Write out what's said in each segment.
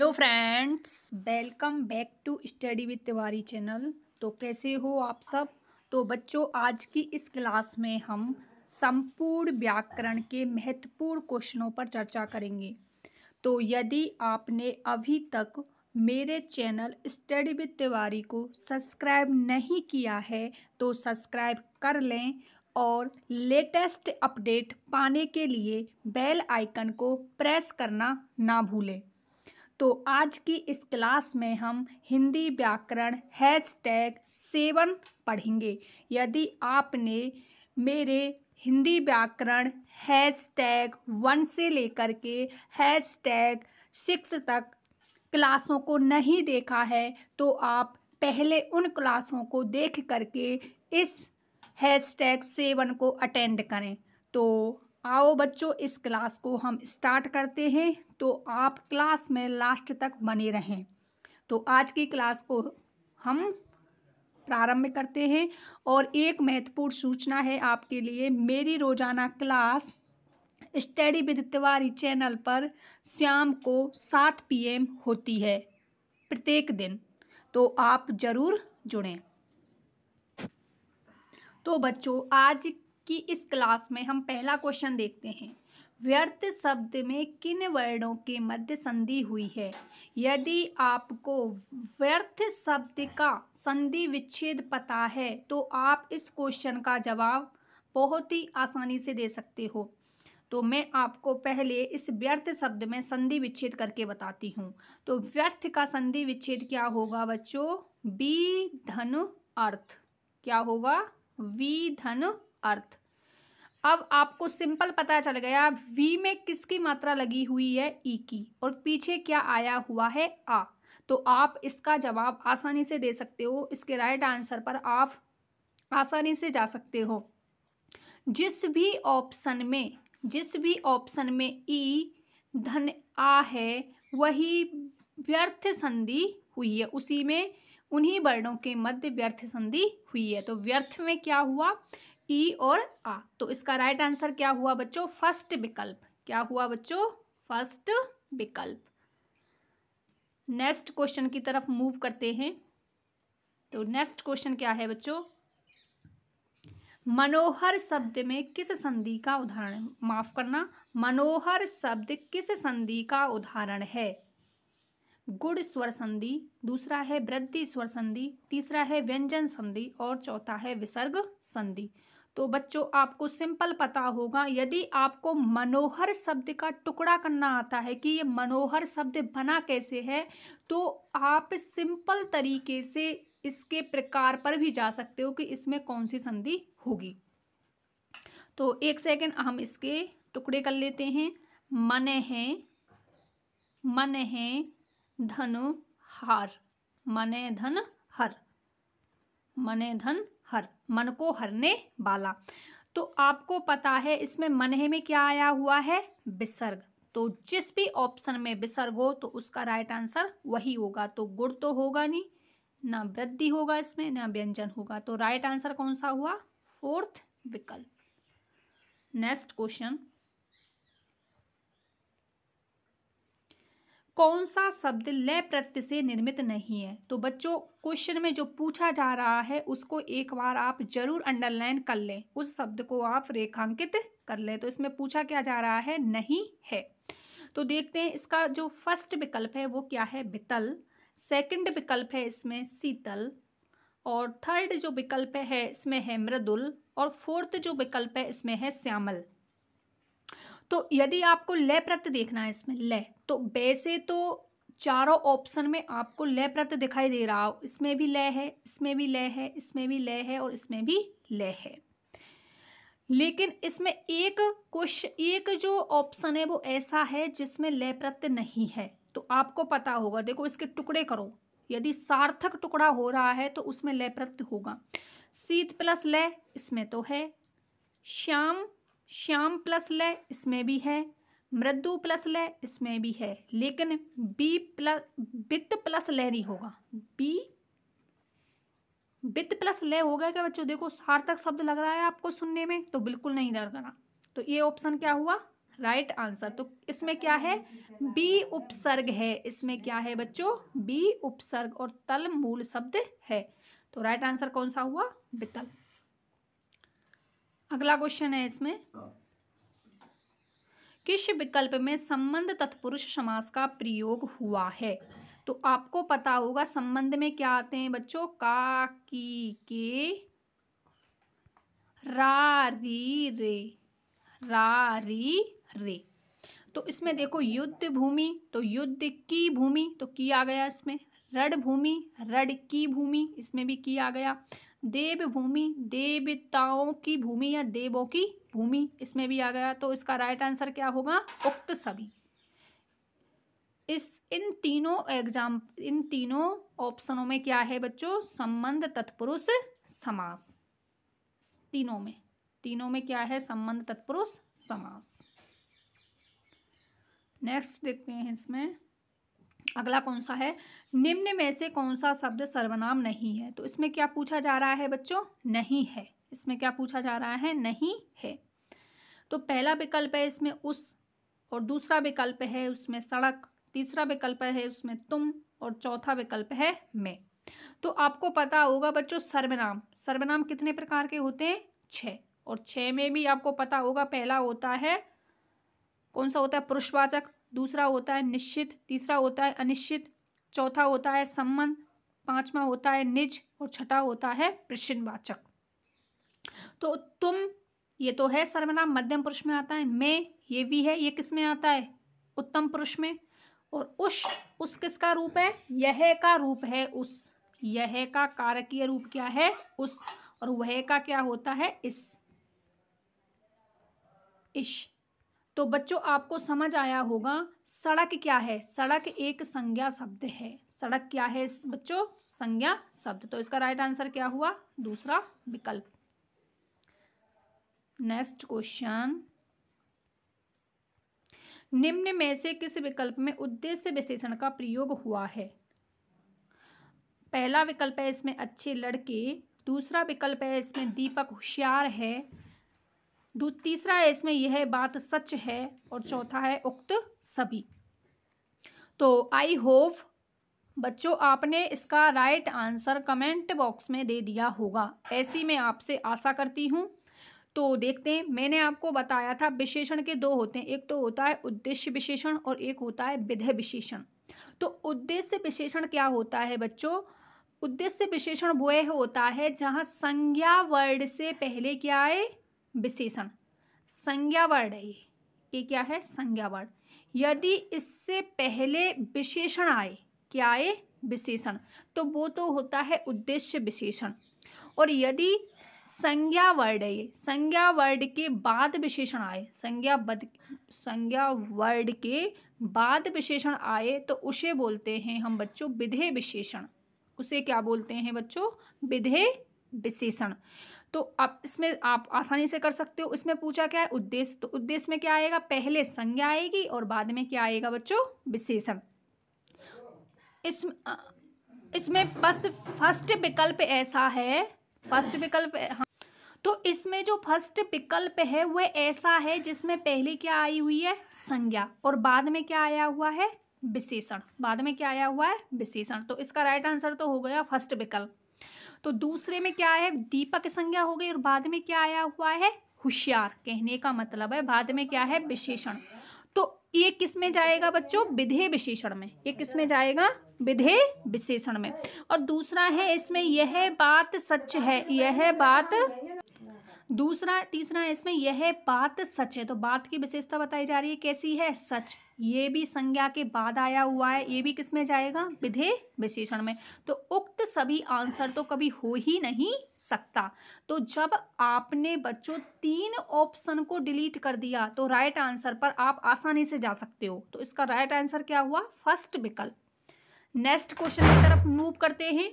hello friends welcome back to study with Tiwari channel तो कैसे हो आप सब तो बच्चों आज की इस क्लास में हम संपूर्ण व्याकरण के महत्वपूर्ण क्वेश्चनों पर चर्चा करेंगे तो यदि आपने अभी तक मेरे चैनल स्टडी विद तिवारी को सब्सक्राइब नहीं किया है तो सब्सक्राइब कर लें और लेटेस्ट अपडेट पाने के लिए बेल आइकन को प्रेस करना ना भूलें तो आज की इस क्लास में हम हिंदी व्याकरण हैश टैग सेवन पढ़ेंगे यदि आपने मेरे हिंदी व्याकरण हैश टैग वन से लेकर के हैश टैग सिक्स तक क्लासों को नहीं देखा है तो आप पहले उन क्लासों को देख करके इस हैश टैग सेवन को अटेंड करें तो आओ बच्चों इस क्लास को हम स्टार्ट करते हैं तो आप क्लास में लास्ट तक बने रहें तो आज की क्लास को हम प्रारंभ करते हैं और एक महत्वपूर्ण सूचना है आपके लिए मेरी रोज़ाना class study with Tiwari channel पर शाम को सात पीएम होती है प्रत्येक दिन तो आप ज़रूर जुड़ें तो बच्चों आज कि इस क्लास में हम पहला क्वेश्चन देखते हैं व्यर्थ शब्द में किन वर्णों के मध्य संधि हुई है यदि आपको व्यर्थ शब्द का संधि विच्छेद पता है तो आप इस क्वेश्चन का जवाब बहुत ही आसानी से दे सकते हो तो मैं आपको पहले इस व्यर्थ शब्द में संधि विच्छेद करके बताती हूँ तो व्यर्थ का संधि विच्छेद क्या होगा बच्चों बी धन अर्थ क्या होगा वी धन अर्थ अब आपको सिंपल पता चल गया वी में किसकी मात्रा लगी हुई है ई e की और पीछे क्या आया हुआ है आ तो आप इसका जवाब आसानी से दे सकते हो इसके राइट आंसर पर आप आसानी से जा सकते हो जिस भी ऑप्शन में जिस भी ऑप्शन में ई e धन आ है वही व्यर्थ संधि हुई है उसी में उन्हीं वर्णों के मध्य व्यर्थ संधि हुई है तो व्यर्थ में क्या हुआ ई e और आ तो इसका राइट आंसर क्या हुआ बच्चों फर्स्ट विकल्प क्या हुआ बच्चों फर्स्ट विकल्प नेक्स्ट क्वेश्चन की तरफ मूव करते हैं तो नेक्स्ट क्वेश्चन क्या है बच्चों मनोहर शब्द में किस संधि का उदाहरण माफ करना मनोहर शब्द किस संधि का उदाहरण है गुड़ स्वर संधि दूसरा है वृद्धि स्वर संधि तीसरा है व्यंजन संधि और चौथा है विसर्ग संधि तो बच्चों आपको सिंपल पता होगा यदि आपको मनोहर शब्द का टुकड़ा करना आता है कि ये मनोहर शब्द बना कैसे है तो आप सिंपल तरीके से इसके प्रकार पर भी जा सकते हो कि इसमें कौन सी संधि होगी तो एक सेकेंड हम इसके टुकड़े कर लेते हैं मन है मन है धन हार मन धन हर मन धन हर मन को हरने वाला तो आपको पता है इसमें मनहे में क्या आया हुआ है विसर्ग तो जिस भी ऑप्शन में विसर्ग हो तो उसका राइट आंसर वही होगा तो गुड़ तो होगा नहीं ना वृद्धि होगा इसमें ना व्यंजन होगा तो राइट आंसर कौन सा हुआ फोर्थ विकल्प नेक्स्ट क्वेश्चन कौन सा शब्द लय प्रत्यय से निर्मित नहीं है तो बच्चों क्वेश्चन में जो पूछा जा रहा है उसको एक बार आप जरूर अंडरलाइन कर लें उस शब्द को आप रेखांकित कर लें तो इसमें पूछा क्या जा रहा है नहीं है तो देखते हैं इसका जो फर्स्ट विकल्प है वो क्या है बितल सेकंड विकल्प है इसमें शीतल और थर्ड जो विकल्प है इसमें है मृदुल और फोर्थ जो विकल्प है इसमें है श्यामल तो यदि आपको लय प्रत्य देखना है इसमें लय तो वैसे तो चारों ऑप्शन में आपको लय प्रत्यय दिखाई दे रहा हो इसमें भी लय है इसमें भी लय है इसमें भी लय है और इसमें भी लय है लेकिन इसमें एक क्वेश्चन एक जो ऑप्शन है वो ऐसा है जिसमें लय प्रत्य नहीं है तो आपको पता होगा देखो इसके टुकड़े करो यदि सार्थक टुकड़ा हो रहा है तो उसमें लय प्रत्य होगा शीत प्लस लय इसमें तो है श्याम श्याम प्लस ल इसमें भी है मृदु प्लस ल इसमें भी है लेकिन बी प्लस वित्त प्लस लय नहीं होगा बी वित्त प्लस लय हो गया क्या बच्चों देखो सार्थक शब्द लग रहा है आपको सुनने में तो बिल्कुल नहीं डर करना तो ये ऑप्शन क्या हुआ राइट right आंसर तो इसमें क्या है बी उपसर्ग है इसमें क्या है बच्चों बी उपसर्ग और तल मूल शब्द है तो राइट right आंसर कौन सा हुआ बितल अगला क्वेश्चन है इसमें किस विकल्प में संबंध तत्पुरुष समास का प्रयोग हुआ है तो आपको पता होगा संबंध में क्या आते हैं बच्चों का की के री रे री रे तो इसमें देखो युद्ध भूमि तो युद्ध की भूमि तो की आ गया इसमें रड भूमि रड की भूमि इसमें भी की आ गया देव भूमि देवताओं की भूमि या देवों की भूमि इसमें भी आ गया तो इसका राइट आंसर क्या होगा उक्त सभी इस इन तीनों एग्जाम इन तीनों ऑप्शनों में क्या है बच्चों संबंध तत्पुरुष समास तीनों में तीनों में क्या है संबंध तत्पुरुष समास नेक्स्ट देखते हैं इसमें अगला कौन सा है निम्न में से कौन सा शब्द सर्वनाम नहीं है तो इसमें क्या पूछा जा रहा है बच्चों नहीं है इसमें क्या पूछा जा रहा है नहीं है तो पहला विकल्प है इसमें उस और दूसरा विकल्प है उसमें सड़क तीसरा विकल्प है उसमें तुम और चौथा विकल्प है मैं तो आपको पता होगा बच्चों सर्वनाम सर्वनाम कितने प्रकार के होते हैं छ और छः में भी आपको पता होगा पहला होता है कौन सा होता है पुरुषवाचक दूसरा होता है निश्चित तीसरा होता है अनिश्चित चौथा होता है सम्मन पांचवा होता है निज और छठा होता है प्रश्नवाचक तो तुम ये तो है सर्वनाम मध्यम पुरुष में आता है मैं ये भी है ये किस में आता है उत्तम पुरुष में और उस उस किसका रूप है यह का रूप है उस यह का कारकीय रूप क्या है उस और वह का क्या होता है इस इश तो बच्चों आपको समझ आया होगा सड़क क्या है सड़क एक संज्ञा शब्द है सड़क क्या है बच्चों संज्ञा शब्द तो इसका राइट आंसर क्या हुआ दूसरा विकल्प नेक्स्ट क्वेश्चन निम्न में से किस विकल्प में उद्देश्य विशेषण का प्रयोग हुआ है पहला विकल्प है इसमें अच्छे लड़के दूसरा विकल्प है इसमें दीपक होशियार है तीसरा है इसमें यह बात सच है और चौथा है उक्त सभी तो आई होप बच्चों आपने इसका राइट आंसर कमेंट बॉक्स में दे दिया होगा ऐसी मैं आपसे आशा करती हूँ तो देखते हैं मैंने आपको बताया था विशेषण के दो होते हैं एक तो होता है उद्देश्य विशेषण और एक होता है विधेय विशेषण तो उद्देश्य विशेषण क्या होता है बच्चों उद्देश्य विशेषण वह होता है जहाँ संज्ञा वर्ड से पहले क्या आए विशेषण संज्ञा वर्ड है ये ये क्या है संज्ञा वर्ड यदि इससे पहले विशेषण आए क्या आए विशेषण तो वो तो होता है उद्देश्य विशेषण और यदि संज्ञा वर्ड है ये संज्ञा वर्ड के बाद विशेषण आए संज्ञा बद संज्ञा वर्ड के बाद विशेषण आए तो उसे बोलते हैं हम बच्चों विधेय विशेषण उसे क्या बोलते हैं बच्चों विधेय विशेषण तो आप इसमें आप आसानी से कर सकते हो इसमें पूछा क्या है उद्देश्य तो उद्देश्य में क्या आएगा पहले संज्ञा आएगी और बाद में क्या आएगा बच्चों विशेषण इस इसमें बस फर्स्ट विकल्प ऐसा है फर्स्ट विकल्प हाँ तो इसमें जो फर्स्ट विकल्प है वह ऐसा है जिसमें पहले क्या आई हुई है संज्ञा और बाद में क्या आया हुआ है विशेषण बाद में क्या आया हुआ है विशेषण तो इसका राइट आंसर तो हो गया फर्स्ट विकल्प तो दूसरे में क्या है दीपक संज्ञा हो गई और बाद में क्या आया हुआ है होशियार कहने का मतलब है बाद में क्या है विशेषण तो ये किस में जाएगा बच्चों विधेय विशेषण में ये किस में जाएगा विधेय विशेषण में और दूसरा है इसमें यह बात सच है यह बात दूसरा तीसरा इसमें यह बात सच है तो बात की विशेषता बताई जा रही है कैसी है सच ये भी संज्ञा के बाद आया हुआ है ये भी किस में जाएगा विधे विशेषण में तो उक्त सभी आंसर तो कभी हो ही नहीं सकता तो जब आपने बच्चों तीन ऑप्शन को डिलीट कर दिया तो राइट आंसर पर आप आसानी से जा सकते हो तो इसका राइट आंसर क्या हुआ फर्स्ट विकल्प नेक्स्ट क्वेश्चन की तरफ मूव करते हैं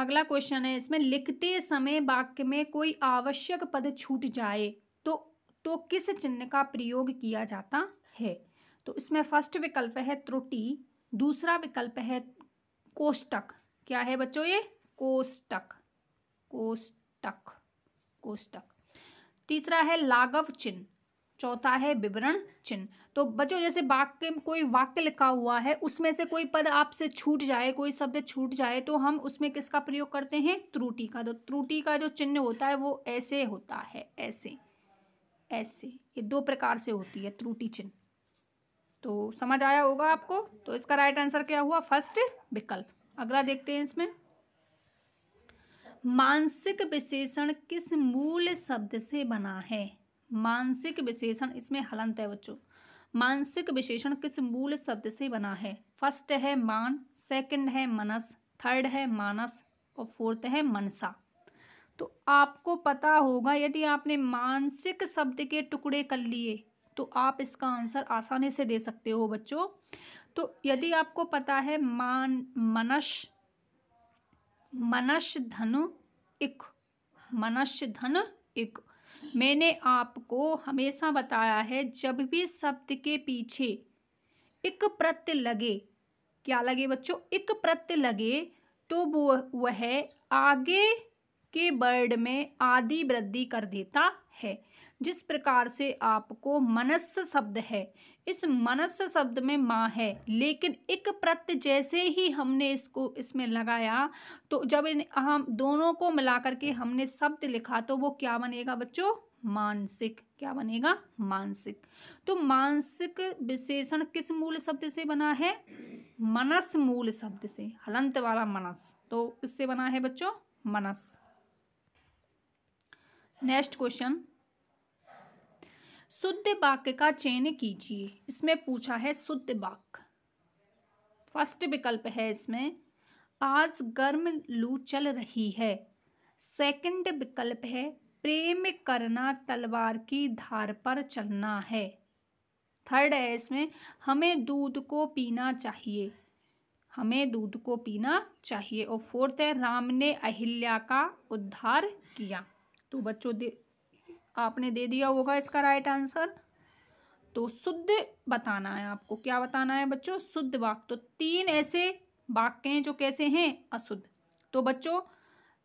अगला क्वेश्चन है इसमें लिखते समय वाक्य में कोई आवश्यक पद छूट जाए तो तो किस चिन्ह का प्रयोग किया जाता है तो इसमें फर्स्ट विकल्प है त्रुटि दूसरा विकल्प है कोष्टक क्या है बच्चों ये कोष्टक कोष्टक कोष्टक तीसरा है लागव चिन्ह चौथा है विवरण चिन्ह तो बच्चों जैसे वाक्य कोई वाक्य लिखा हुआ है उसमें से कोई पद आपसे छूट जाए कोई शब्द छूट जाए तो हम उसमें किसका प्रयोग करते हैं त्रुटि का तो त्रुटि का जो चिन्ह होता है वो ऐसे होता है ऐसे ऐसे ये दो प्रकार से होती है त्रुटि चिन्ह तो समझ आया होगा आपको तो इसका राइट आंसर क्या हुआ फर्स्ट विकल्प अगला देखते हैं इसमें मानसिक विशेषण किस मूल शब्द से बना है मानसिक विशेषण इसमें हलंत है बच्चों मानसिक विशेषण किस मूल शब्द से बना है फर्स्ट है मान सेकंड है मनस थर्ड है मानस और फोर्थ है मनसा तो आपको पता होगा यदि आपने मानसिक शब्द के टुकड़े कर लिए तो आप इसका आंसर आसानी से दे सकते हो बच्चों तो यदि आपको पता है मान मनस मनस धनु इक मनस धन इक मैंने आपको हमेशा बताया है जब भी शब्द के पीछे एक प्रत्यय लगे क्या लगे बच्चों एक प्रत्यय लगे तो वो वह आगे के वर्ड में आदि वृद्धि कर देता है जिस प्रकार से आपको मनस शब्द है इस मनस शब्द में माँ है लेकिन एक प्रत्यय जैसे ही हमने इसको इसमें लगाया तो जब इन हम दोनों को मिलाकर के हमने शब्द लिखा तो वो क्या बनेगा बच्चों मानसिक क्या बनेगा मानसिक तो मानसिक विशेषण किस मूल शब्द से बना है मनस मूल शब्द से हलंत वाला मनस तो किससे बना है बच्चों मनस नेक्स्ट क्वेश्चन शुद्ध वाक्य का चयन कीजिए इसमें पूछा है शुद्ध वाक्य फर्स्ट विकल्प है इसमें आज गर्म लू चल रही है सेकंड विकल्प है प्रेम करना तलवार की धार पर चलना है थर्ड है इसमें हमें दूध को पीना चाहिए हमें दूध को पीना चाहिए और फोर्थ है राम ने अहिल्या का उद्धार किया तो बच्चों आपने दे दिया होगा इसका राइट आंसर तो शुद्ध बताना है आपको क्या बताना है बच्चों शुद्ध वाक्य तो तीन ऐसे वाक्य हैं जो कैसे हैं अशुद्ध तो बच्चों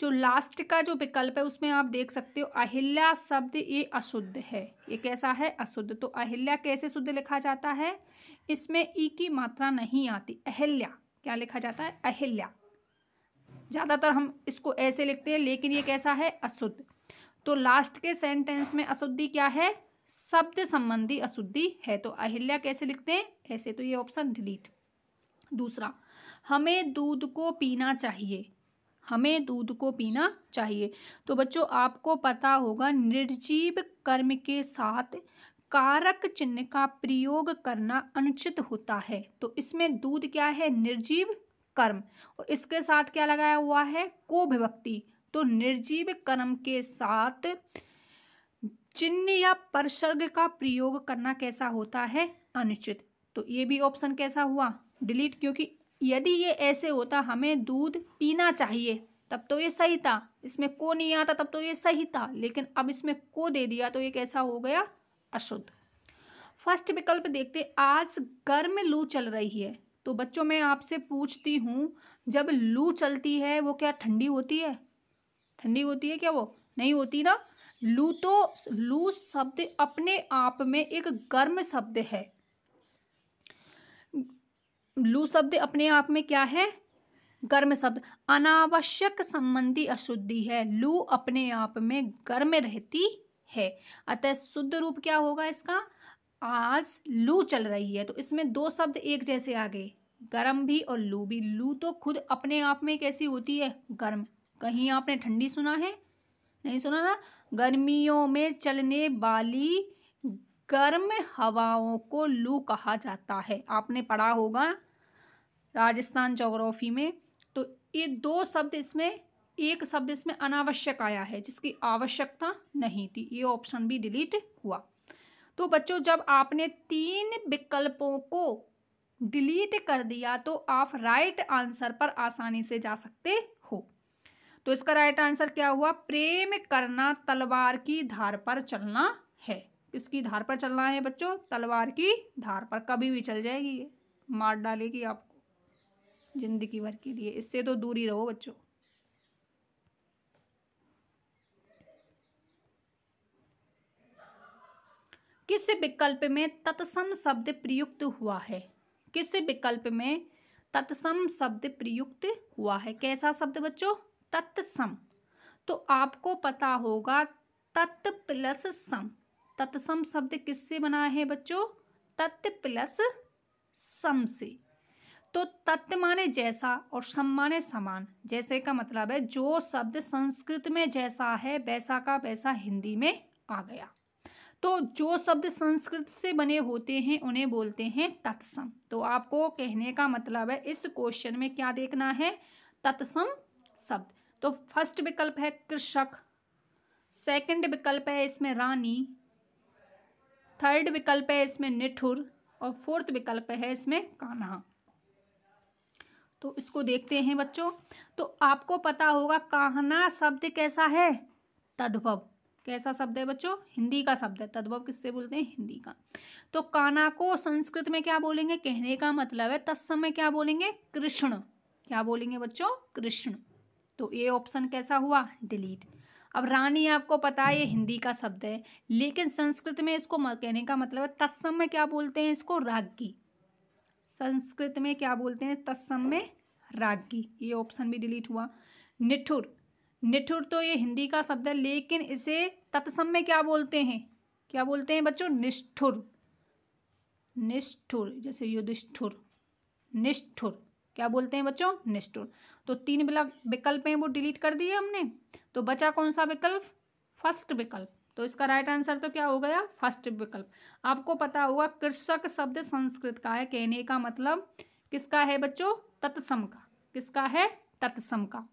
जो लास्ट का जो विकल्प है उसमें आप देख सकते हो अहिल्या शब्द ये अशुद्ध है ये कैसा है अशुद्ध तो अहिल्या कैसे शुद्ध लिखा जाता है इसमें ई e की मात्रा नहीं आती अहिल्या क्या लिखा जाता है अहिल्या ज़्यादातर हम इसको ऐसे लिखते हैं लेकिन ये कैसा है अशुद्ध तो लास्ट के सेंटेंस में अशुद्धि क्या है शब्द संबंधी अशुद्धि है तो अहिल्या कैसे लिखते हैं ऐसे तो ये ऑप्शन डिलीट दूसरा हमें दूध को पीना चाहिए हमें दूध को पीना चाहिए तो बच्चों आपको पता होगा निर्जीव कर्म के साथ कारक चिन्ह का प्रयोग करना अनुचित होता है तो इसमें दूध क्या है निर्जीव कर्म और इसके साथ क्या लगाया हुआ है को विभक्ति तो निर्जीव कर्म के साथ चिन्ह या परसर्ग का प्रयोग करना कैसा होता है अनुचित तो ये भी ऑप्शन कैसा हुआ डिलीट क्योंकि यदि ये ऐसे होता हमें दूध पीना चाहिए तब तो ये सही था इसमें को नहीं आता तब तो ये सही था लेकिन अब इसमें को दे दिया तो ये कैसा हो गया अशुद्ध फर्स्ट विकल्प देखते आज गर्म लू चल रही है तो बच्चों मैं आपसे पूछती हूँ जब लू चलती है वो क्या ठंडी होती है ठंडी होती है क्या वो नहीं होती ना लू तो लू शब्द अपने आप में एक गर्म शब्द है लू शब्द अपने आप में क्या है गर्म शब्द अनावश्यक संबंधी अशुद्धि है लू अपने आप में गर्म रहती है अतः शुद्ध रूप क्या होगा इसका आज लू चल रही है तो इसमें दो शब्द एक जैसे आ गए गर्म भी और लू भी लू तो खुद अपने आप में कैसी होती है गर्म कहीं आपने ठंडी सुना है नहीं सुना ना गर्मियों में चलने वाली गर्म हवाओं को लू कहा जाता है आपने पढ़ा होगा राजस्थान जोग्राफी में तो ये दो शब्द इसमें एक शब्द इसमें अनावश्यक आया है जिसकी आवश्यकता नहीं थी ये ऑप्शन भी डिलीट हुआ तो बच्चों जब आपने तीन विकल्पों को डिलीट कर दिया तो आप राइट आंसर पर आसानी से जा सकते तो इसका राइट आंसर क्या हुआ प्रेम करना तलवार की धार पर चलना है किसकी धार पर चलना है बच्चों तलवार की धार पर कभी भी चल जाएगी ये मार डालेगी आपको जिंदगी भर के लिए इससे तो दूरी रहो बच्चों किस विकल्प में तत्सम शब्द प्रयुक्त हुआ है किस विकल्प में तत्सम शब्द प्रयुक्त हुआ है कैसा शब्द बच्चों तत्सम तो आपको पता होगा तत् प्लस सम तत्सम शब्द किससे बना है बच्चों तत् प्लस सम से तो तत् माने जैसा और सम माने समान जैसे का मतलब है जो शब्द संस्कृत में जैसा है वैसा का वैसा हिंदी में आ गया तो जो शब्द संस्कृत से बने होते हैं उन्हें बोलते हैं तत्सम तो आपको कहने का मतलब है इस क्वेश्चन में क्या देखना है तत्सम शब्द तो फर्स्ट विकल्प है कृषक सेकंड विकल्प है इसमें रानी थर्ड विकल्प है इसमें निठुर और फोर्थ विकल्प है इसमें कान्हा तो इसको देखते हैं बच्चों तो आपको पता होगा कान्हा शब्द कैसा है तद्भव कैसा शब्द है बच्चों हिंदी का शब्द है तद्भव किससे बोलते हैं हिंदी का तो काना को संस्कृत में क्या बोलेंगे कहने का मतलब है तत्सम में क्या बोलेंगे कृष्ण क्या बोलेंगे बच्चों कृष्ण तो ए ऑप्शन कैसा हुआ डिलीट अब रानी आपको पता है ये हिंदी का शब्द है लेकिन संस्कृत में इसको कहने का मतलब है तत्सम में क्या बोलते हैं इसको रागी संस्कृत में क्या बोलते हैं तत्सम में रागी ये ऑप्शन भी डिलीट हुआ निठुर निठुर तो ये हिंदी का शब्द है लेकिन इसे तत्सम में क्या बोलते हैं क्या बोलते हैं बच्चों निष्ठुर निष्ठुर जैसे युधिष्ठुर निष्ठुर क्या बोलते हैं बच्चों निष्ठुर तो तीन विकल्प हैं वो डिलीट कर दिए हमने तो बचा कौन सा विकल्प फर्स्ट विकल्प तो इसका राइट आंसर तो क्या हो गया फर्स्ट विकल्प आपको पता होगा कृषक शब्द संस्कृत का है कहने का मतलब किसका है बच्चों तत्सम का किसका है तत्सम का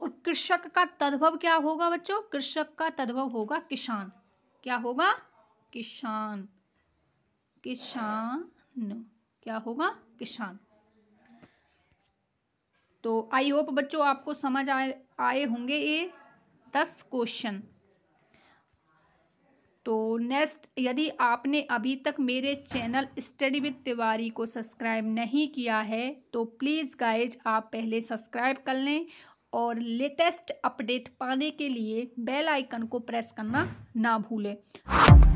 और कृषक का तद्भव क्या होगा बच्चों कृषक का तद्भव होगा किसान क्या होगा किसान किसान क्या होगा किसान तो आई होप बच्चों आपको समझ आए आए होंगे ये दस क्वेश्चन तो नेक्स्ट यदि आपने अभी तक मेरे चैनल स्टडी विद तिवारी को सब्सक्राइब नहीं किया है तो प्लीज़ गाइज आप पहले सब्सक्राइब कर लें और लेटेस्ट अपडेट पाने के लिए बेल आइकन को प्रेस करना ना भूलें